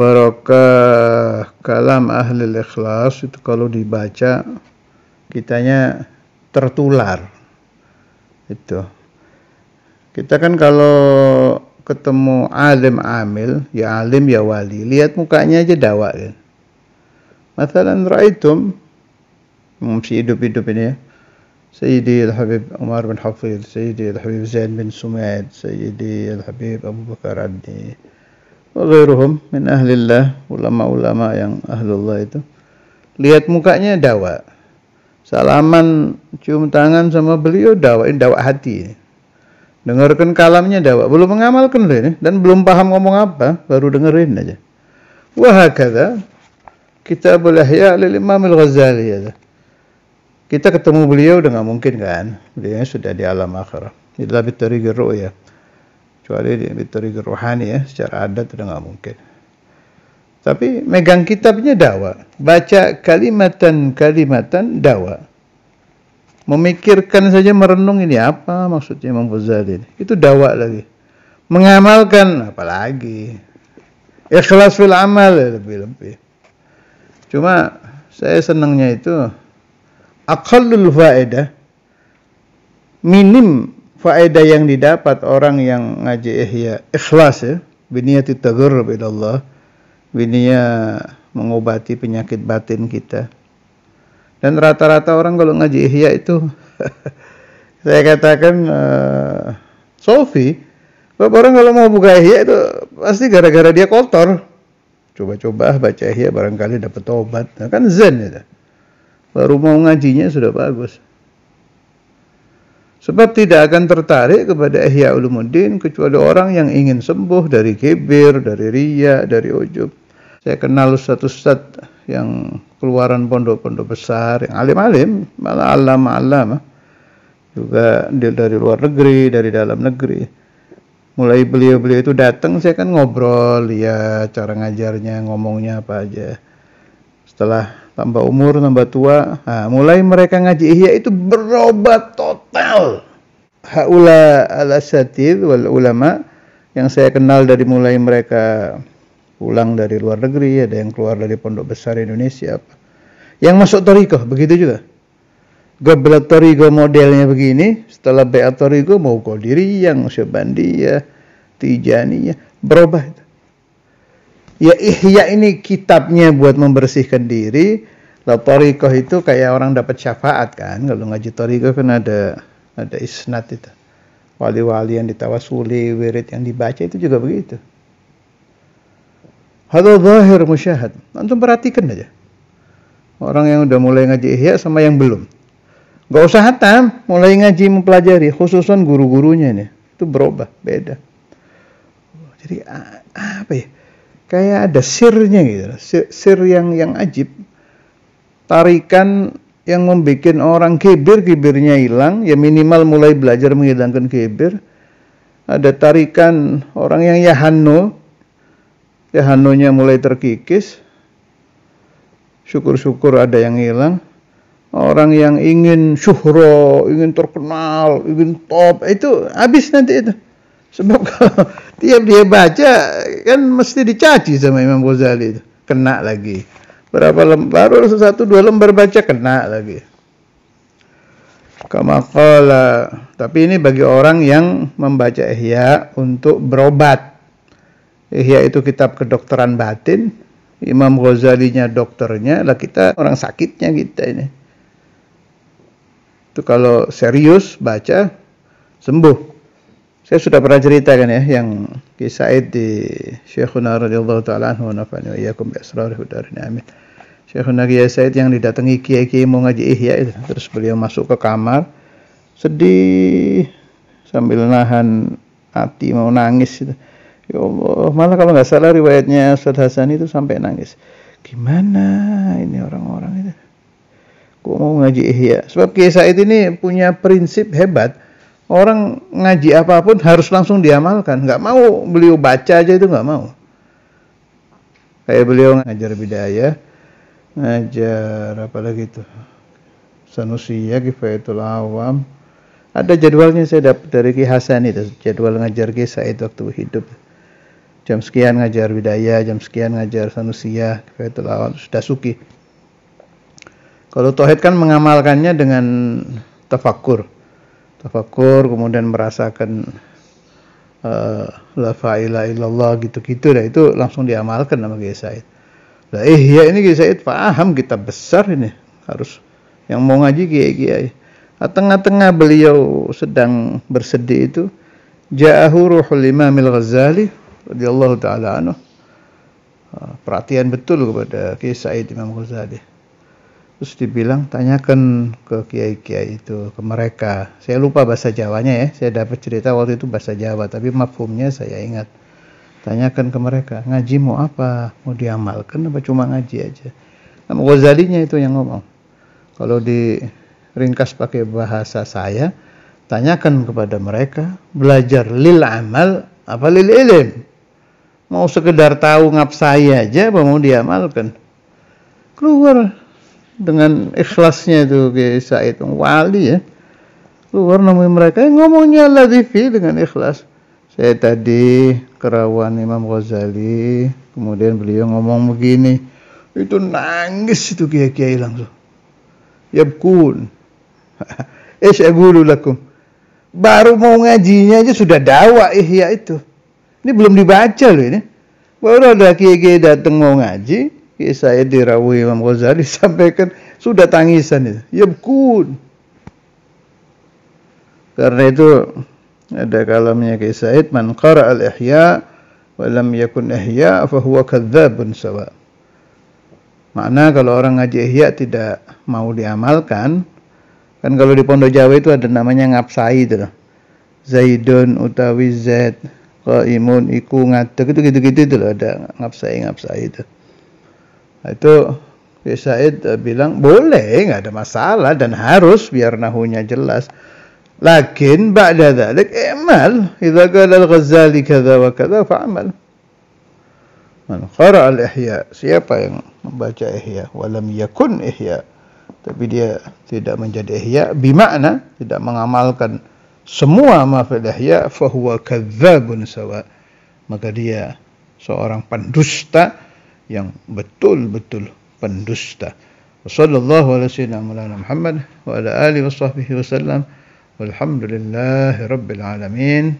barokah kalam ahli ikhlas itu kalau dibaca kitanya tertular itu kita kan kalau ketemu alim amil ya alim ya wali lihat mukanya aja dawa kan ya. masalan raitum si hidup-hidup ini ya Sayyidi Al-Habib Umar bin Hafiz, Sayyidi Al-Habib Zain bin Sumaid, Sayyidi Al-Habib Abu Bakar Adni, Ghairuhum min ahlillah, ulama-ulama yang ahlullah itu. Lihat mukanya dawa. Salaman, cium tangan sama beliau dawa, ini dawa hati. Dengarkan kalamnya dawa, belum mengamalkan loh ini dan belum paham ngomong apa, baru dengerin aja. Wah hakadha Kitabul Ihya lil Imam Al-Ghazali ya. Kita ketemu beliau udah nggak mungkin kan? Beliau sudah di alam akhirah. Illa bitariqir ya kecuali di metode rohani ya secara adat itu nggak mungkin tapi megang kitabnya dawa baca kalimatan kalimatan dawa memikirkan saja merenung ini apa maksudnya Imam ini itu dawa lagi mengamalkan apalagi ikhlas fil amal lebih-lebih cuma saya senangnya itu akalul faedah minim faedah yang didapat orang yang ngaji ihya ikhlas ya biniya tagarrub bila Allah biniya mengobati penyakit batin kita dan rata-rata orang kalau ngaji ihya itu saya katakan uh, Sofi bapak orang kalau mau buka ihya itu pasti gara-gara dia kotor. Coba-coba ah, baca ihya barangkali dapat obat. Nah, kan zen itu. Baru mau ngajinya sudah bagus. Sebab tidak akan tertarik kepada Ihya Ulumuddin kecuali orang yang ingin sembuh dari kibir, dari ria, dari ujub. Saya kenal satu ustaz yang keluaran pondok-pondok besar, yang alim-alim, malah alam-alam. Juga dari luar negeri, dari dalam negeri. Mulai beliau-beliau itu datang, saya kan ngobrol, ya cara ngajarnya, ngomongnya apa aja. Setelah tambah umur, tambah tua. Nah, mulai mereka ngaji ihya itu berobat total. Haula al-asatir wal ulama yang saya kenal dari mulai mereka pulang dari luar negeri, ada yang keluar dari pondok besar Indonesia apa. Yang masuk tarikah begitu juga. Goblet Torigo modelnya begini, setelah Beat Torigo mau yang ya, tijani ya, berubah ya ihya ini kitabnya buat membersihkan diri lalu toriqoh itu kayak orang dapat syafaat kan kalau ngaji toriqoh kan ada ada isnat itu wali-wali yang ditawasuli wirid yang dibaca itu juga begitu hadal zahir musyahad antum perhatikan aja orang yang udah mulai ngaji ihya sama yang belum Gak usah hatam, mulai ngaji mempelajari, khususan guru-gurunya ini itu berubah, beda. Jadi apa ya? kayak ada sirnya gitu sir, sir yang yang ajib tarikan yang membuat orang kibir kibirnya hilang ya minimal mulai belajar menghilangkan kibir ada tarikan orang yang yahano yahanonya mulai terkikis syukur-syukur ada yang hilang orang yang ingin syuhro ingin terkenal ingin top itu habis nanti itu Sebab tiap dia baca kan mesti dicaci sama Imam Ghazali itu. Kena lagi. Berapa lembar? Baru satu dua lembar baca kena lagi. Kama Tapi ini bagi orang yang membaca Ihya untuk berobat. Ihya itu kitab kedokteran batin. Imam Ghazalinya dokternya lah kita orang sakitnya kita ini. Itu kalau serius baca sembuh. Saya sudah pernah cerita kan ya yang kisah Said di Syekhuna radhiyallahu taala anhu wa nafa'ani wa iyyakum bi asrar hudarin amin. Syekhuna Kiai Said yang didatangi kiai-kiai mau ngaji Ihya itu terus beliau masuk ke kamar sedih sambil nahan hati mau nangis itu. Ya Allah, malah kalau nggak salah riwayatnya Ustaz Hasan itu sampai nangis. Gimana ini orang-orang itu? Kok mau ngaji Ihya? Sebab Kiai Said ini punya prinsip hebat orang ngaji apapun harus langsung diamalkan. Nggak mau beliau baca aja itu nggak mau. Kayak beliau ngajar bidaya, ngajar apa lagi itu. Sanusia, Kifayatul Awam. Ada jadwalnya saya dapat dari Ki Hasan itu, jadwal ngajar Ki Said waktu hidup. Jam sekian ngajar bidaya, jam sekian ngajar Sanusia, itu Awam, sudah suki. Kalau Tauhid kan mengamalkannya dengan tafakur tafakur kemudian merasakan uh, la fa'ila illallah gitu-gitu dah itu langsung diamalkan sama Kiai Said lah ya ini Kiai Said paham kita besar ini harus yang mau ngaji Kiai-Kiai nah, tengah-tengah beliau sedang bersedih itu ja'ahu ruhul imam al-ghazali radhiyallahu taala anhu ah, perhatian betul kepada Kiai Said Imam Ghazali terus dibilang tanyakan ke kiai-kiai itu ke mereka saya lupa bahasa Jawanya ya saya dapat cerita waktu itu bahasa Jawa tapi mafhumnya saya ingat tanyakan ke mereka ngaji mau apa mau diamalkan apa cuma ngaji aja nah, Ghazalinya itu yang ngomong kalau di ringkas pakai bahasa saya tanyakan kepada mereka belajar lil amal apa lil ilim mau sekedar tahu ngap saya aja apa mau diamalkan keluar dengan ikhlasnya itu Kiai Said wali ya keluar namanya mereka yang ngomongnya latifi dengan ikhlas saya tadi kerawan Imam Ghazali kemudian beliau ngomong begini itu nangis itu kiai-kiai langsung yabkun eh saya lakum baru mau ngajinya aja sudah dakwah ihya itu ini belum dibaca loh ini baru ada kiai-kiai datang mau ngaji saya dirawih Imam Ghazali sampaikan sudah tangisan itu. Yabkun. Karena itu ada kalamnya Ki Said man qara al-ihya wa lam yakun ihya fa huwa kadzdzabun sawa. Makna kalau orang ngaji ihya tidak mau diamalkan, kan kalau di Pondok Jawa itu ada namanya ngapsai itu Zaidun utawi Zaid qaimun iku ngadeg itu gitu-gitu itu loh ada ngapsai ngapsai itu itu ya Said eh, bilang boleh nggak ada masalah dan harus biar nahunya jelas lakin ba'da dhalik i'mal idza qala al-ghazali kadza wa kadza fa'mal man qara al-ihya siapa yang membaca ihya walam yakun ihya tapi dia tidak menjadi ihya bimakna tidak mengamalkan semua ma fil ihya fahuwa kadzabun sawa maka dia seorang pendusta yang betul-betul pendusta. Wassallallahu ala sayyidina Muhammad wa ala alihi washabbihi wasallam. Walhamdulillahirabbil alamin.